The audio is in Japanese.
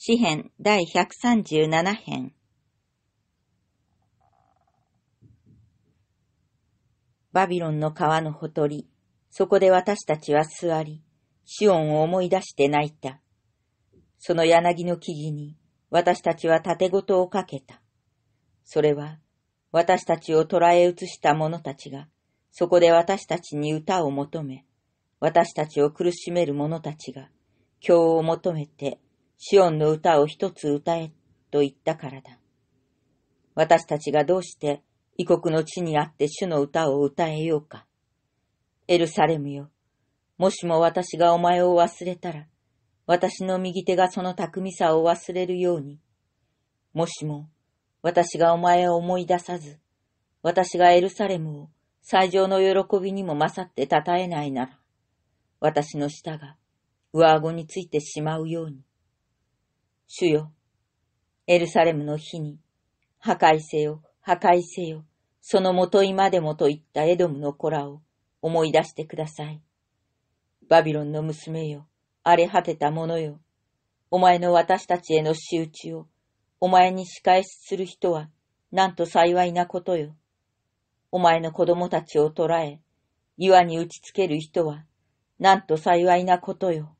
詩編第137編バビロンの川のほとり、そこで私たちは座り、シオンを思い出して泣いた。その柳の木々に私たちは縦ごとをかけた。それは私たちを捕らえ移した者たちが、そこで私たちに歌を求め、私たちを苦しめる者たちが、今日を求めてシオンの歌を一つ歌えと言ったからだ。私たちがどうして異国の地にあって主の歌を歌えようか。エルサレムよ。もしも私がお前を忘れたら、私の右手がその巧みさを忘れるように。もしも私がお前を思い出さず、私がエルサレムを最上の喜びにも勝って称えないなら、私の舌が上顎についてしまうように。主よ。エルサレムの日に、破壊せよ、破壊せよ、その元といまでもといったエドムの子らを思い出してください。バビロンの娘よ、荒れ果てた者よ。お前の私たちへの仕打ちを、お前に仕返しする人は、なんと幸いなことよ。お前の子供たちを捕らえ、岩に打ちつける人は、なんと幸いなことよ。